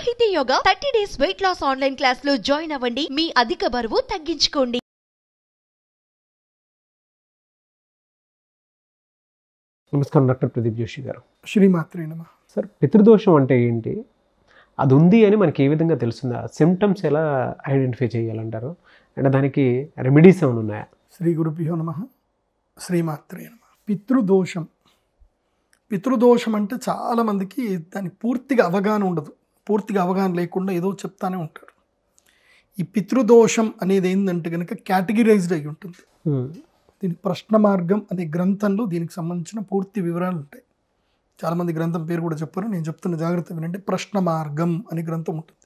సాహిత్య Yoga thirty days weight loss online class లో join అవ్వండి మీ అధిక బరువు తగ్గించుకోండి నమస్కారం డాక్టర్ ప్రదీప్ జోషి గారు శ్రీమాత్రే నమ సార్ పితృదోషం అంటే ఏంటి అది ఉంది అని మనకి ఏ విధంగా తెలుస్తుందా సిమ్టమ్స్ ఎలా ఐడెంటిఫై చేయాలంటారు అంటే దానికి రెమెడీస్ ఏమైనా ఉన్నాయా శ్రీ గురుభ్యో నమ శ్రీమాత్రే నమ పితృదోషం పితృదోషం అంటే చాలామందికి దాని పూర్తిగా అవగాహన ఉండదు పూర్తిగా అవగాహన లేకుండా ఏదో చెప్తానే ఉంటారు ఈ పితృదోషం అనేది ఏంటంటే కనుక కేటగిరైజ్డ్ అయి ఉంటుంది దీని ప్రశ్న మార్గం అనే గ్రంథంలో దీనికి సంబంధించిన పూర్తి వివరాలు ఉంటాయి చాలామంది గ్రంథం పేరు కూడా చెప్పారు నేను చెప్తున్న జాగ్రత్త ఏంటంటే ప్రశ్న మార్గం అనే గ్రంథం ఉంటుంది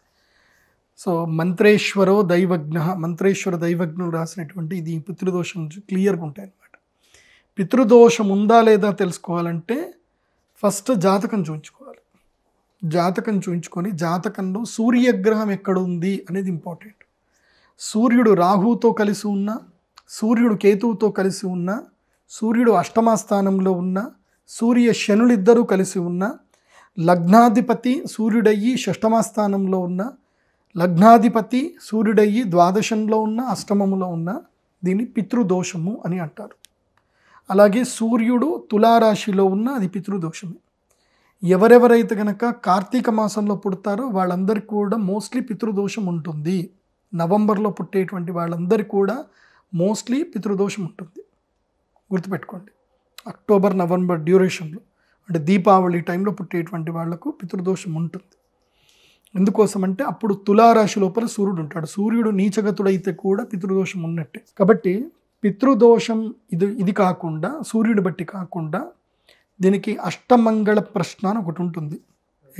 సో మంత్రేశ్వరో దైవజ్ఞ మంత్రేశ్వర దైవజ్ఞులు రాసినటువంటి ఇది పితృదోషం నుంచి క్లియర్గా ఉంటాయి అన్నమాట పితృదోషం ఉందా లేదా తెలుసుకోవాలంటే ఫస్ట్ జాతకం చూపించుకోవాలి జాతకం చూయించుకొని జాతకంలో సూర్యగ్రహం ఎక్కడుంది అనేది ఇంపార్టెంట్ సూర్యుడు రాహుతో కలిసి ఉన్న సూర్యుడు కేతువుతో కలిసి ఉన్న సూర్యుడు అష్టమాస్థానంలో ఉన్న సూర్య శనులిద్దరూ కలిసి ఉన్న లగ్నాధిపతి సూర్యుడయ్యి షష్టమస్థానంలో ఉన్న లగ్నాధిపతి సూర్యుడయ్యి ద్వాదశంలో ఉన్న అష్టమంలో ఉన్న దీన్ని పితృదోషము అని అంటారు అలాగే సూర్యుడు తులారాశిలో ఉన్న అది పితృదోషమే ఎవరెవరైతే గనక కార్తీక మాసంలో పుడతారో వాళ్ళందరికీ కూడా మోస్ట్లీ పితృదోషం ఉంటుంది నవంబర్లో పుట్టేటువంటి వాళ్ళందరికీ కూడా మోస్ట్లీ పితృదోషం ఉంటుంది గుర్తుపెట్టుకోండి అక్టోబర్ నవంబర్ డ్యూరేషన్లో అంటే దీపావళి టైంలో పుట్టేటువంటి వాళ్లకు పితృదోషం ఉంటుంది ఎందుకోసం అంటే అప్పుడు తులారాశి లోపల సూర్యుడు ఉంటాడు సూర్యుడు నీచగతుడైతే కూడా పితృదోషం ఉన్నట్టే కాబట్టి పితృదోషం ఇది ఇది కాకుండా సూర్యుడు బట్టి కాకుండా దీనికి అష్టమంగళ ప్రశ్న అని ఒకటి ఉంటుంది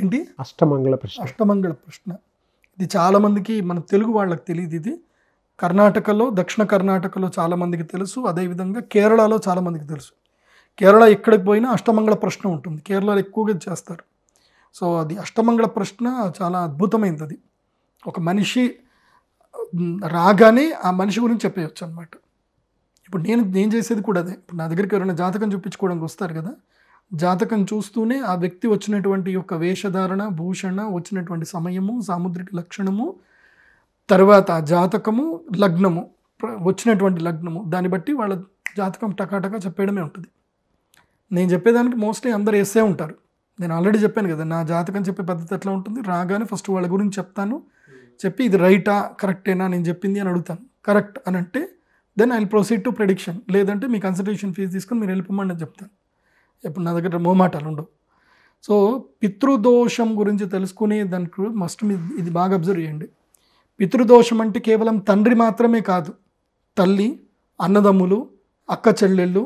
ఏంటి అష్టమంగళ ప్రశ్న అష్టమంగళ ప్రశ్న ఇది చాలామందికి మన తెలుగు వాళ్ళకి తెలియదు ఇది కర్ణాటకలో దక్షిణ కర్ణాటకలో చాలామందికి తెలుసు అదేవిధంగా కేరళలో చాలామందికి తెలుసు కేరళ ఎక్కడికి పోయినా అష్టమంగళ ప్రశ్న ఉంటుంది కేరళలో ఎక్కువగా చేస్తారు సో అది అష్టమంగళ ప్రశ్న చాలా అద్భుతమైనది అది ఒక మనిషి రాగానే ఆ మనిషి గురించి చెప్పేయచ్చు అనమాట ఇప్పుడు నేను నేను చేసేది కూడా అదే ఇప్పుడు నా దగ్గరికి ఎవరైనా జాతకం చూపించుకోవడానికి వస్తారు కదా జాతకం చూస్తూనే ఆ వ్యక్తి వచ్చినటువంటి యొక్క వేషధారణ భూషణ వచ్చినటువంటి సమయము సాముద్రిక లక్షణము తర్వాత జాతకము లగ్నము వచ్చినటువంటి లగ్నము దాన్ని బట్టి వాళ్ళ జాతకం టకాటకా చెప్పేయడమే ఉంటుంది నేను చెప్పేదానికి మోస్ట్లీ అందరు వేస్తే ఉంటారు నేను ఆల్రెడీ చెప్పాను కదా నా జాతకం చెప్పే పద్ధతి ఎట్లా ఉంటుంది రాగానే ఫస్ట్ వాళ్ళ గురించి చెప్తాను చెప్పి ఇది రైటా కరెక్టేనా నేను చెప్పింది అని అడుగుతాను కరెక్ట్ అని అంటే then I proceed to prediction లేదంటే మీ కన్సల్టేషన్ ఫీజు తీసుకుని మీరు వెళ్ళిపోమని చెప్తాను ఇప్పుడు నా దగ్గర మోమాటాలు ఉండవు సో పితృదోషం గురించి తెలుసుకుని దానికి మస్ట్ ఇది బాగా అబ్జర్వ్ చేయండి పితృదోషం అంటే కేవలం తండ్రి మాత్రమే కాదు తల్లి అన్నదమ్ములు అక్క చెల్లెళ్ళు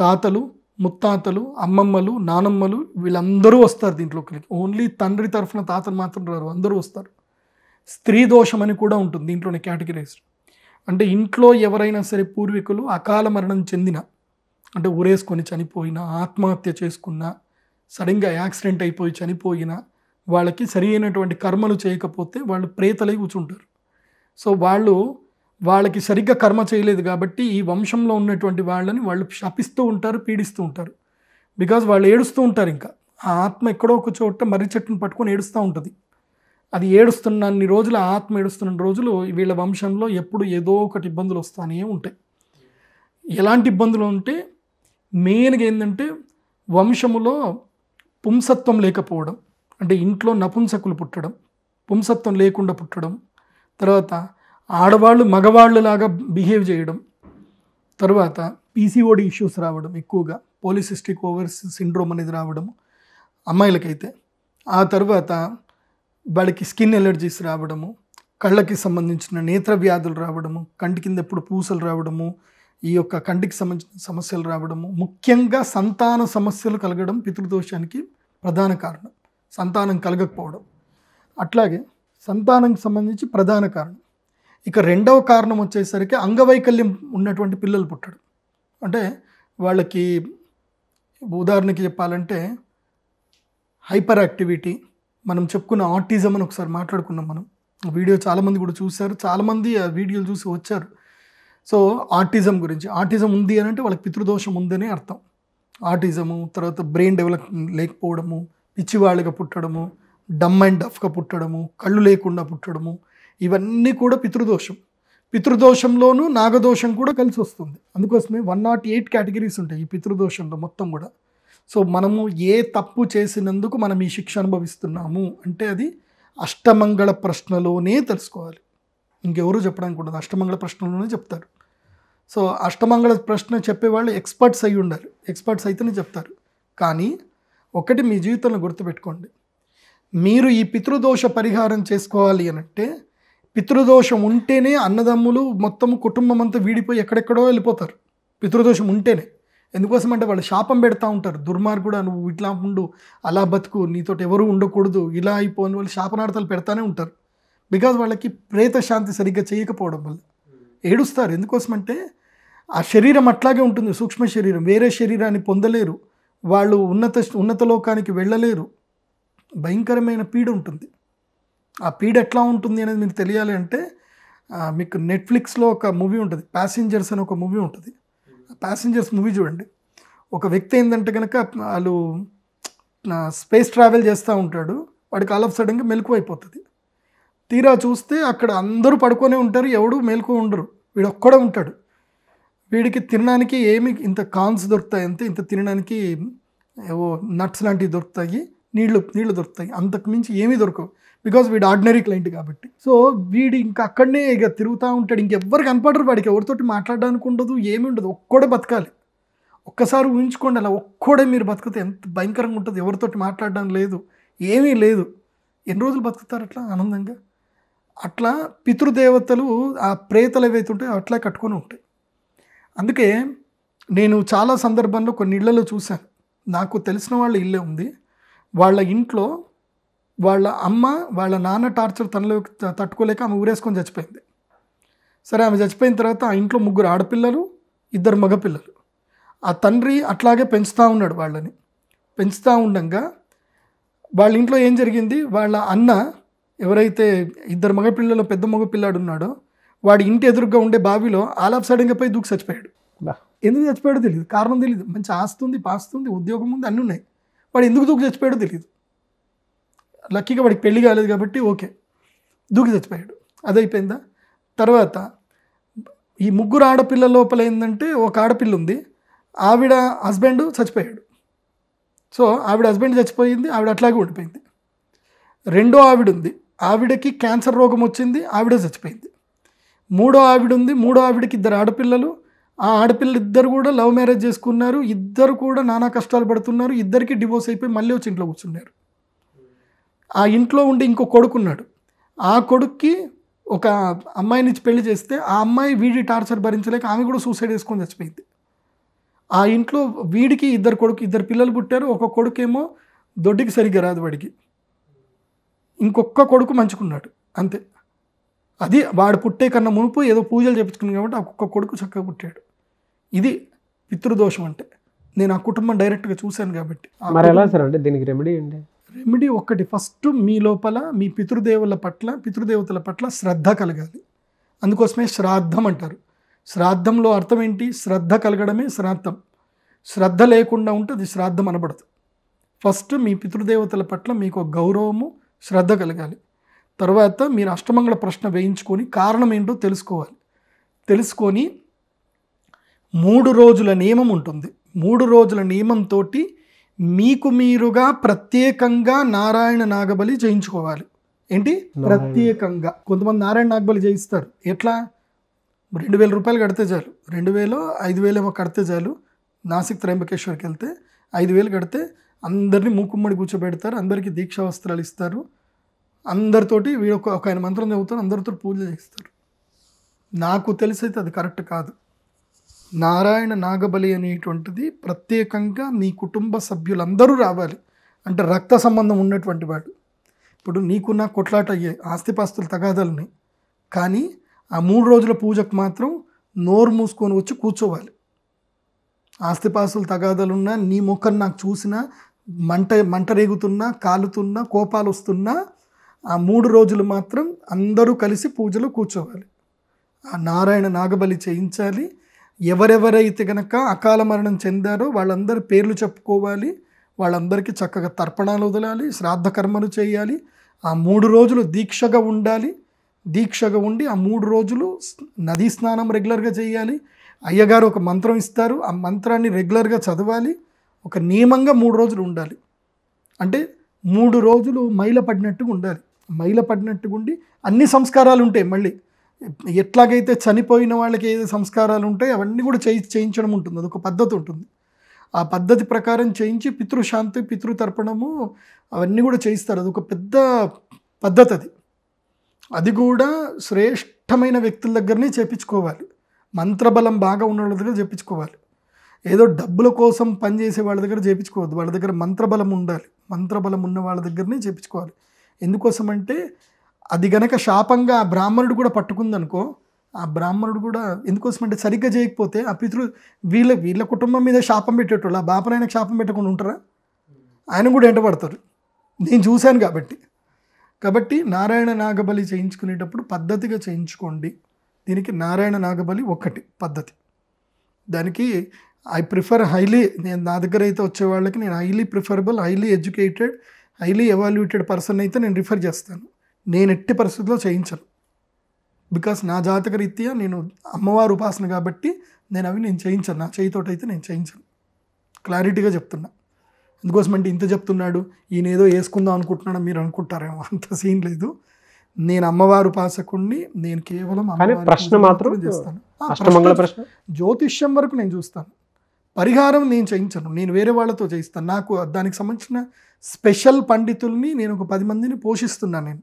తాతలు ముత్తాతలు అమ్మమ్మలు నానమ్మలు వీళ్ళందరూ వస్తారు దీంట్లోకి ఓన్లీ తండ్రి తరఫున తాతలు మాత్రం రారు అందరూ వస్తారు స్త్రీ దోషం అని కూడా ఉంటుంది దీంట్లోనే కేటగిరైజ్డ్ అంటే ఇంట్లో ఎవరైనా సరే పూర్వీకులు అకాల మరణం చెందిన అంటే ఊరేసుకొని చనిపోయినా ఆత్మహత్య చేసుకున్నా సడన్గా యాక్సిడెంట్ అయిపోయి చనిపోయినా వాళ్ళకి సరి అయినటువంటి కర్మలు చేయకపోతే వాళ్ళు ప్రేతలై కూర్చుంటారు సో వాళ్ళు వాళ్ళకి సరిగ్గా కర్మ చేయలేదు కాబట్టి ఈ వంశంలో ఉన్నటువంటి వాళ్ళని వాళ్ళు శపిస్తూ ఉంటారు పీడిస్తూ ఉంటారు బికాజ్ వాళ్ళు ఏడుస్తూ ఉంటారు ఇంకా ఆ ఆత్మ ఎక్కడో ఒక చోట మర్రి చెట్టును పట్టుకొని ఏడుస్తూ ఉంటుంది అది ఏడుస్తున్న అన్ని రోజులు ఆత్మ ఏడుస్తున్న రోజులు వీళ్ళ వంశంలో ఎప్పుడు ఏదో ఒకటి ఇబ్బందులు వస్తానే ఉంటాయి ఎలాంటి ఇబ్బందులు ఉంటే మెయిన్గా ఏంటంటే వంశములో పుంసత్వం లేకపోవడం అంటే ఇంట్లో నపుంసకులు పుట్టడం పుంసత్వం లేకుండా పుట్టడం తర్వాత ఆడవాళ్ళు లాగా బిహేవ్ చేయడం తర్వాత పీసీఓడి ఇష్యూస్ రావడం ఎక్కువగా పోలిసిస్టిక్ ఓవర్స్ సిండ్రోమ్ అనేది రావడం అమ్మాయిలకైతే ఆ తర్వాత వాళ్ళకి స్కిన్ ఎలర్జీస్ రావడము కళ్ళకి సంబంధించిన నేత్ర వ్యాధులు రావడము కంటి కింద ఎప్పుడు పూసలు రావడము ఈ యొక్క కంటికి సంబంధించిన సమస్యలు రావడము ముఖ్యంగా సంతాన సమస్యలు కలగడం పితృదోషానికి ప్రధాన కారణం సంతానం కలగకపోవడం అట్లాగే సంతానానికి సంబంధించి ప్రధాన కారణం ఇక రెండవ కారణం వచ్చేసరికి అంగవైకల్యం ఉన్నటువంటి పిల్లలు పుట్టడం అంటే వాళ్ళకి ఉదాహరణకి చెప్పాలంటే హైపర్ యాక్టివిటీ మనం చెప్పుకున్న ఆర్టిజం అని ఒకసారి మాట్లాడుకున్నాం మనం వీడియో చాలామంది కూడా చూశారు చాలామంది ఆ వీడియోలు చూసి వచ్చారు సో ఆర్టిజం గురించి ఆర్టిజం ఉంది అని అంటే వాళ్ళకి పితృదోషం ఉందని అర్థం ఆర్టిజము తర్వాత బ్రెయిన్ డెవలప్ లేకపోవడము పిచ్చివాళ్ళుగా పుట్టడము డమ్ అండ్ డఫ్గా పుట్టడము కళ్ళు లేకుండా పుట్టడము ఇవన్నీ కూడా పితృదోషం పితృదోషంలోనూ నాగదోషం కూడా కలిసి వస్తుంది అందుకోసమే వన్ నాట్ ఎయిట్ కేటగిరీస్ ఉంటాయి ఈ పితృదోషంలో మొత్తం కూడా సో మనము ఏ తప్పు చేసినందుకు మనం ఈ శిక్ష అనుభవిస్తున్నాము అంటే అది అష్టమంగళ ప్రశ్నలోనే తెలుసుకోవాలి ఇంకెవరు చెప్పడానికి ఉండదు అష్టమంగళ ప్రశ్నలోనే చెప్తారు సో అష్టమంగళ ప్రశ్న చెప్పేవాళ్ళు ఎక్స్పర్ట్స్ అయి ఉండరు ఎక్స్పర్ట్స్ అయితేనే చెప్తారు కానీ ఒకటి మీ జీవితంలో గుర్తుపెట్టుకోండి మీరు ఈ పితృదోష పరిహారం చేసుకోవాలి అనంటే పితృదోషం ఉంటేనే అన్నదమ్ములు మొత్తం కుటుంబం అంతా వీడిపోయి ఎక్కడెక్కడో వెళ్ళిపోతారు పితృదోషం ఉంటేనే ఎందుకోసం అంటే వాళ్ళు శాపం పెడతా ఉంటారు దుర్మార్గుడు నువ్వు ఇట్లా ఉండు అలా బతుకు నీతోటి ఎవరు ఉండకూడదు ఇలా అయిపోని వాళ్ళు శాపనార్థాలు పెడతానే ఉంటారు బికాజ్ వాళ్ళకి ప్రేత శాంతి సరిగ్గా చేయకపోవడం వల్ల ఏడుస్తారు ఎందుకోసమంటే ఆ శరీరం అట్లాగే ఉంటుంది సూక్ష్మ శరీరం వేరే శరీరాన్ని పొందలేరు వాళ్ళు ఉన్నత ఉన్నత లోకానికి వెళ్ళలేరు భయంకరమైన పీడ ఉంటుంది ఆ పీడ ఎట్లా ఉంటుంది అనేది మీరు తెలియాలి అంటే మీకు నెట్ఫ్లిక్స్లో ఒక మూవీ ఉంటుంది ప్యాసింజర్స్ అని ఒక మూవీ ఉంటుంది ప్యాసింజర్స్ మూవీ చూడండి ఒక వ్యక్తి ఏంటంటే కనుక వాళ్ళు స్పేస్ ట్రావెల్ చేస్తూ ఉంటాడు వాడికి ఆల్ ఆఫ్ సడన్గా మెలకు అయిపోతుంది తీరా చూస్తే అక్కడ అందరూ పడుకొనే ఉంటారు ఎవడు మేలుకో ఉండరు వీడు ఒక్కడే ఉంటాడు వీడికి తినడానికి ఏమి ఇంత కాన్స్ దొరుకుతాయి అంతే ఇంత తినడానికి ఏవో నట్స్ లాంటివి దొరుకుతాయి నీళ్లు నీళ్లు దొరుకుతాయి అంతకు మించి ఏమీ దొరకవు బికాజ్ వీడు ఆర్డినరీ క్లయింట్ కాబట్టి సో వీడు ఇంకా అక్కడనే ఇక తిరుగుతూ ఉంటాడు ఇంకెవ్వరు కనపడరు వాడికి ఎవరితోటి మాట్లాడడానికి ఉండదు ఏమి ఉండదు ఒక్కడే బతకాలి ఒక్కసారి ఊహించుకోండి అలా ఒక్కడే మీరు బతికితే ఎంత భయంకరంగా ఉంటుంది ఎవరితోటి మాట్లాడడం లేదు ఏమీ లేదు ఎన్ని రోజులు బతుకుతారు అట్లా ఆనందంగా అట్లా పితృదేవతలు ఆ ప్రేతలు ఏవైతే ఉంటాయో అట్లా కట్టుకొని ఉంటాయి అందుకే నేను చాలా సందర్భంలో కొన్ని ఇళ్లలో చూశాను నాకు తెలిసిన వాళ్ళ ఇల్లే ఉంది వాళ్ళ ఇంట్లో వాళ్ళ అమ్మ వాళ్ళ నాన్న టార్చర్ తనలో తట్టుకోలేక ఆమె ఊరేసుకొని చచ్చిపోయింది సరే ఆమె చచ్చిపోయిన తర్వాత ఆ ఇంట్లో ముగ్గురు ఆడపిల్లలు ఇద్దరు మగపిల్లలు ఆ తండ్రి అట్లాగే పెంచుతూ ఉన్నాడు వాళ్ళని పెంచుతూ ఉండగా వాళ్ళ ఇంట్లో ఏం జరిగింది వాళ్ళ అన్న ఎవరైతే ఇద్దరు మగపిల్లల పెద్ద మగపిల్లాడు ఉన్నాడో వాడి ఇంటి ఎదురుగా ఉండే బావిలో ఆలాఫ్ సడన్గా పోయి దూకి చచ్చిపోయాడు ఎందుకు చచ్చిపోయాడో తెలియదు కారణం తెలియదు మంచి ఆస్తుంది పాస్తుంది ఉద్యోగం ఉంది అన్నీ ఉన్నాయి వాడు ఎందుకు దూకి చచ్చిపోయాడో తెలియదు లక్కీగా వాడికి పెళ్లి కాలేదు కాబట్టి ఓకే దూకి చచ్చిపోయాడు అదైపోయిందా తర్వాత ఈ ముగ్గురు ఆడపిల్ల లోపల ఏంటంటే ఒక ఆడపిల్ల ఉంది ఆవిడ హస్బెండ్ చచ్చిపోయాడు సో ఆవిడ హస్బెండ్ చచ్చిపోయింది ఆవిడ అట్లాగే ఉండిపోయింది రెండో ఆవిడ ఉంది ఆవిడకి క్యాన్సర్ రోగం వచ్చింది ఆవిడ చచ్చిపోయింది మూడో ఆవిడ ఉంది మూడో ఆవిడకి ఇద్దరు ఆడపిల్లలు ఆ ఆడపిల్లలు ఇద్దరు కూడా లవ్ మ్యారేజ్ చేసుకున్నారు ఇద్దరు కూడా నానా కష్టాలు పడుతున్నారు ఇద్దరికి డివోర్స్ అయిపోయి మళ్ళీ వచ్చి ఇంట్లో కూర్చున్నారు ఆ ఇంట్లో ఉండి ఇంకో కొడుకున్నాడు ఆ కొడుక్కి ఒక అమ్మాయిని పెళ్లి చేస్తే ఆ అమ్మాయి వీడి టార్చర్ భరించలేక ఆమె కూడా సూసైడ్ చేసుకొని చచ్చిపోయింది ఆ ఇంట్లో వీడికి ఇద్దరు కొడుకు ఇద్దరు పిల్లలు పుట్టారు ఒక కొడుకేమో దొడ్డికి సరిగ్గా రాదు వాడికి ఇంకొక కొడుకు మంచుకున్నాడు అంతే అది వాడు పుట్టే కన్నా మునుపు ఏదో పూజలు చేపించుకున్నాం కాబట్టి ఆ కొడుకు చక్కగా పుట్టాడు ఇది పితృదోషం అంటే నేను ఆ కుటుంబం డైరెక్ట్గా చూశాను కాబట్టి దీనికి రెమెడీ ఏంటి రెమెడీ ఒక్కటి ఫస్ట్ మీ లోపల మీ పితృదేవుల పట్ల పితృదేవతల పట్ల శ్రద్ధ కలగాలి అందుకోసమే శ్రాద్ధం అంటారు శ్రాద్ధంలో అర్థం ఏంటి శ్రద్ధ కలగడమే శ్రాద్ధం శ్రద్ధ లేకుండా ఉంటే అది శ్రాద్ధం అనబడదు ఫస్ట్ మీ పితృదేవతల పట్ల మీకు గౌరవము శ్రద్ధ కలగాలి తర్వాత మీరు అష్టమంగళ ప్రశ్న వేయించుకొని కారణం ఏంటో తెలుసుకోవాలి తెలుసుకొని మూడు రోజుల నియమం ఉంటుంది మూడు రోజుల నియమంతో మీకు మీరుగా ప్రత్యేకంగా నారాయణ నాగబలి చేయించుకోవాలి ఏంటి ప్రత్యేకంగా కొంతమంది నారాయణ నాగబలి చేయిస్తారు ఎట్లా రెండు వేల రూపాయలు కడితే చాలు రెండు వేలు ఐదు వేలు ఏమో కడితే చాలు నాసిక్ త్రయంబకేశ్వర్కి వెళ్తే ఐదు వేలు కడితే అందరినీ మూకుమ్మడి కూర్చోబెడతారు అందరికీ దీక్షా వస్త్రాలు ఇస్తారు అందరితోటి వీడు ఒక ఒక ఆయన మంత్రం చదువుతారు అందరితో పూజ చేస్తారు నాకు తెలిసైతే అది కరెక్ట్ కాదు నారాయణ నాగబలి అనేటువంటిది ప్రత్యేకంగా నీ కుటుంబ సభ్యులందరూ రావాలి అంటే రక్త సంబంధం ఉన్నటువంటి వాడు ఇప్పుడు నీకున్న కొట్లాట అయ్యే ఆస్తిపాస్తుల తగాదాలని కానీ ఆ మూడు రోజుల పూజకు మాత్రం నోరు మూసుకొని వచ్చి కూర్చోవాలి ఆస్తిపాస్తుల తగాదాలున్నా నీ ముఖం నాకు చూసినా మంట మంట రేగుతున్నా కాలుతున్నా కోపాలు వస్తున్నా ఆ మూడు రోజులు మాత్రం అందరూ కలిసి పూజలో కూర్చోవాలి ఆ నారాయణ నాగబలి చేయించాలి ఎవరెవరైతే గనక అకాల మరణం చెందారో వాళ్ళందరి పేర్లు చెప్పుకోవాలి వాళ్ళందరికీ చక్కగా తర్పణాలు వదలాలి శ్రాద్ధ కర్మలు చేయాలి ఆ మూడు రోజులు దీక్షగా ఉండాలి దీక్షగా ఉండి ఆ మూడు రోజులు నదీ స్నానం రెగ్యులర్గా చేయాలి అయ్యగారు ఒక మంత్రం ఇస్తారు ఆ మంత్రాన్ని రెగ్యులర్గా చదవాలి ఒక నియమంగా మూడు రోజులు ఉండాలి అంటే మూడు రోజులు మైల పడినట్టుగా ఉండాలి మైల పడినట్టుగా ఉండి అన్ని సంస్కారాలు ఉంటాయి మళ్ళీ ఎట్లాగైతే చనిపోయిన వాళ్ళకి ఏ సంస్కారాలు ఉంటాయి అవన్నీ కూడా చేయి చేయించడం ఉంటుంది అదొక పద్ధతి ఉంటుంది ఆ పద్ధతి ప్రకారం చేయించి పితృశాంతి పితృతర్పణము అవన్నీ కూడా చేయిస్తారు అదొక పెద్ద పద్ధతి అది అది కూడా శ్రేష్టమైన వ్యక్తుల దగ్గరనే చేపించుకోవాలి మంత్రబలం బాగా ఉన్న వాళ్ళ దగ్గర చేపించుకోవాలి ఏదో డబ్బుల కోసం పనిచేసే వాళ్ళ దగ్గర చేయించుకోవద్దు వాళ్ళ దగ్గర మంత్రబలం ఉండాలి మంత్రబలం ఉన్న వాళ్ళ దగ్గరనే చేయించుకోవాలి ఎందుకోసం అంటే అది గనక శాపంగా ఆ బ్రాహ్మణుడు కూడా పట్టుకుందనుకో ఆ బ్రాహ్మణుడు కూడా ఎందుకోసం అంటే సరిగ్గా చేయకపోతే ఆ పితృ వీళ్ళ వీళ్ళ కుటుంబం మీద శాపం పెట్టేటోళ్ళు ఆ బాపనైనా శాపం పెట్టకుండా ఉంటారా ఆయన కూడా ఎంటబడతారు నేను చూశాను కాబట్టి కాబట్టి నారాయణ నాగబలి చేయించుకునేటప్పుడు పద్ధతిగా చేయించుకోండి దీనికి నారాయణ నాగబలి ఒక్కటి పద్ధతి దానికి ఐ ప్రిఫర్ హైలీ నేను నా దగ్గర అయితే వచ్చే వాళ్ళకి నేను highly preferable highly educated highly evaluated person అయితే నేను రిఫర్ చేస్తాను నేను ఎట్టి పరిస్థితుల్లో చేయించను బికాస్ నా జాతక రీత్యా నేను అమ్మవారు ఉపాసన కాబట్టి నేను అవి నేను చేయించను నా చేయితోటైతే నేను చేయించను క్లారిటీగా చెప్తున్నా అందుకోసం అంటే ఇంత చెప్తున్నాడు ఈయన ఏదో వేసుకుందాం అనుకుంటున్నాడో మీరు అనుకుంటారేమో అంత సీన్ లేదు నేను అమ్మవారు ఉపాసకుడిని నేను కేవలం ప్రశ్న మాత్రం చేస్తాను జ్యోతిష్యం వరకు నేను చూస్తాను పరిహారం నేను చేయించను నేను వేరే వాళ్ళతో చేయిస్తాను నాకు దానికి సంబంధించిన స్పెషల్ పండితుల్ని నేను ఒక పది మందిని పోషిస్తున్నాను నేను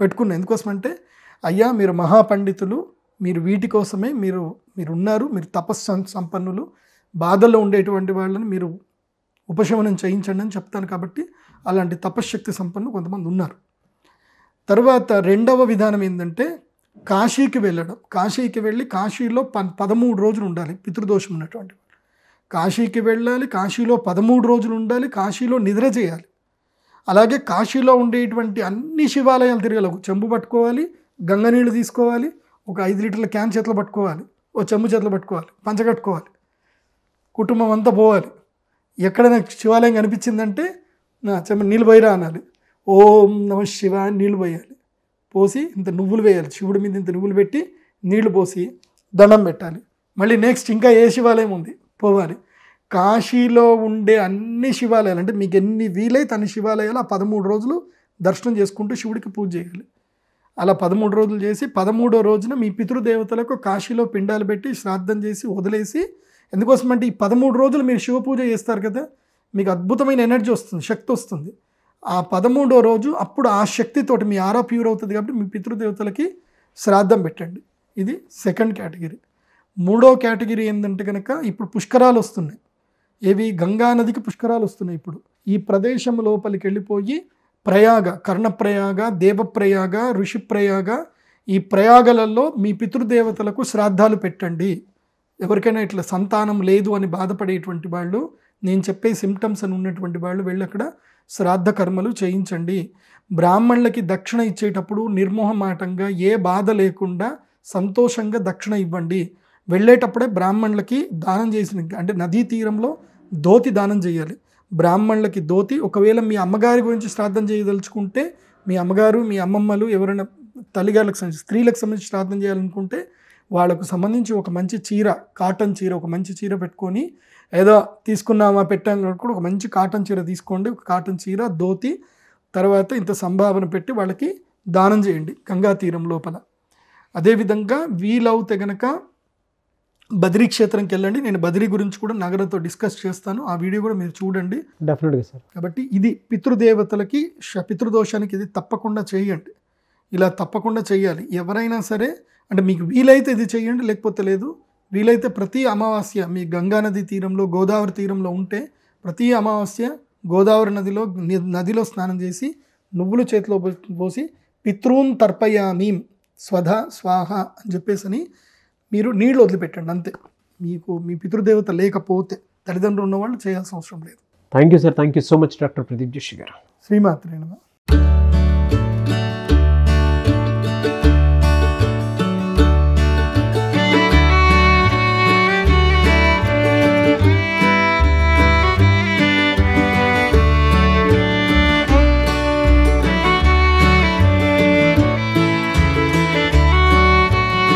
పెట్టుకున్నాను ఎందుకోసమంటే అయ్యా మీరు మహాపండితులు మీరు వీటి కోసమే మీరు మీరు ఉన్నారు మీరు తపస్సు సంపన్నులు బాధలో ఉండేటువంటి వాళ్ళని మీరు ఉపశమనం చేయించండి అని చెప్తాను కాబట్టి అలాంటి తపశ్శక్తి సంపన్నులు కొంతమంది ఉన్నారు తర్వాత రెండవ విధానం ఏంటంటే కాశీకి వెళ్ళడం కాశీకి వెళ్ళి కాశీలో ప పదమూడు రోజులు ఉండాలి పితృదోషం ఉన్నటువంటి కాశీకి వెళ్ళాలి కాశీలో పదమూడు రోజులు ఉండాలి కాశీలో నిద్ర చేయాలి అలాగే కాశీలో ఉండేటువంటి అన్ని శివాలయాలు తిరగాలి ఒక చెంబు పట్టుకోవాలి గంగ నీళ్ళు తీసుకోవాలి ఒక ఐదు లీటర్ల క్యాన్ చేతులు పట్టుకోవాలి ఓ చెంబు చెట్లు పట్టుకోవాలి పంచగట్టుకోవాలి కుటుంబం అంతా పోవాలి ఎక్కడైనా శివాలయం కనిపించిందంటే నా చెమ్మ నీళ్ళు పోయిరా అనాలి ఓం నమ శివ నీళ్ళు పోయాలి పోసి ఇంత నువ్వులు వేయాలి శివుడి మీద ఇంత నువ్వులు పెట్టి నీళ్లు పోసి దండం పెట్టాలి మళ్ళీ నెక్స్ట్ ఇంకా ఏ శివాలయం ఉంది పోవాలి కాశీలో ఉండే అన్ని శివాలయాలు అంటే మీకు ఎన్ని వీలై తన శివాలయాలు ఆ పదమూడు రోజులు దర్శనం చేసుకుంటూ శివుడికి పూజ చేయాలి అలా పదమూడు రోజులు చేసి పదమూడో రోజున మీ పితృదేవతలకు కాశీలో పిండాలు పెట్టి శ్రాద్ధం చేసి వదిలేసి ఎందుకోసమంటే ఈ పదమూడు రోజులు మీరు శివ పూజ చేస్తారు కదా మీకు అద్భుతమైన ఎనర్జీ వస్తుంది శక్తి వస్తుంది ఆ పదమూడో రోజు అప్పుడు ఆ శక్తితోటి మీ ఆరా ప్యూర్ అవుతుంది కాబట్టి మీ పితృదేవతలకి శ్రాద్ధం పెట్టండి ఇది సెకండ్ కేటగిరీ మూడో కేటగిరీ ఏంటంటే కనుక ఇప్పుడు పుష్కరాలు వస్తున్నాయి ఏవి గంగానదికి పుష్కరాలు వస్తున్నాయి ఇప్పుడు ఈ ప్రదేశం లోపలికి వెళ్ళిపోయి ప్రయాగ కర్ణప్రయాగ దేవప్రయాగ ఋషిప్రయాగ ఈ ప్రయాగలలో మీ పితృదేవతలకు శ్రాద్ధాలు పెట్టండి ఎవరికైనా ఇట్లా సంతానం లేదు అని బాధపడేటువంటి వాళ్ళు నేను చెప్పే సిమ్టమ్స్ అని ఉన్నటువంటి వాళ్ళు వెళ్ళి అక్కడ శ్రాద్ధ కర్మలు చేయించండి బ్రాహ్మణులకి దక్షిణ ఇచ్చేటప్పుడు నిర్మోహమాటంగా ఏ బాధ లేకుండా సంతోషంగా దక్షిణ ఇవ్వండి వెళ్ళేటప్పుడే బ్రాహ్మణులకి దానం చేసిన అంటే నదీ తీరంలో దోతి దానం చేయాలి బ్రాహ్మణులకి దోతి ఒకవేళ మీ అమ్మగారి గురించి శ్రాద్ధం చేయదలుచుకుంటే మీ అమ్మగారు మీ అమ్మమ్మలు ఎవరైనా తల్లిగారులకు సంబంధించి స్త్రీలకు సంబంధించి శ్రాద్ధం చేయాలనుకుంటే వాళ్ళకు సంబంధించి ఒక మంచి చీర కాటన్ చీర ఒక మంచి చీర పెట్టుకొని ఏదో తీసుకున్నామా పెట్టాం కూడా ఒక మంచి కాటన్ చీర తీసుకోండి ఒక కాటన్ చీర దోతి తర్వాత ఇంత సంభావన పెట్టి వాళ్ళకి దానం చేయండి గంగా తీరం లోపల అదేవిధంగా వీలవుతే గనక బద్రీ క్షేత్రంకి వెళ్ళండి నేను బద్రీ గురించి కూడా నగరంతో డిస్కస్ చేస్తాను ఆ వీడియో కూడా మీరు చూడండి డెఫినెట్గా సార్ కాబట్టి ఇది పితృదేవతలకి పితృదోషానికి ఇది తప్పకుండా చేయండి ఇలా తప్పకుండా చేయాలి ఎవరైనా సరే అంటే మీకు వీలైతే ఇది చేయండి లేకపోతే లేదు వీలైతే ప్రతి అమావాస్య మీ గంగా నది తీరంలో గోదావరి తీరంలో ఉంటే ప్రతి అమావాస్య గోదావరి నదిలో నదిలో స్నానం చేసి నువ్వులు చేతిలో పోసి పితృన్ తర్పయామి స్వధ స్వాహ అని చెప్పేసి మీరు నీళ్ళు వదిలిపెట్టండి అంతే మీకు మీ పితృదేవత లేకపోతే తల్లిదండ్రులు ఉన్నవాళ్ళు చేయాల్సిన అవసరం లేదు thank you sir thank you so much doctor Pradeep Joshi garu శ్రీమాత్రేనమా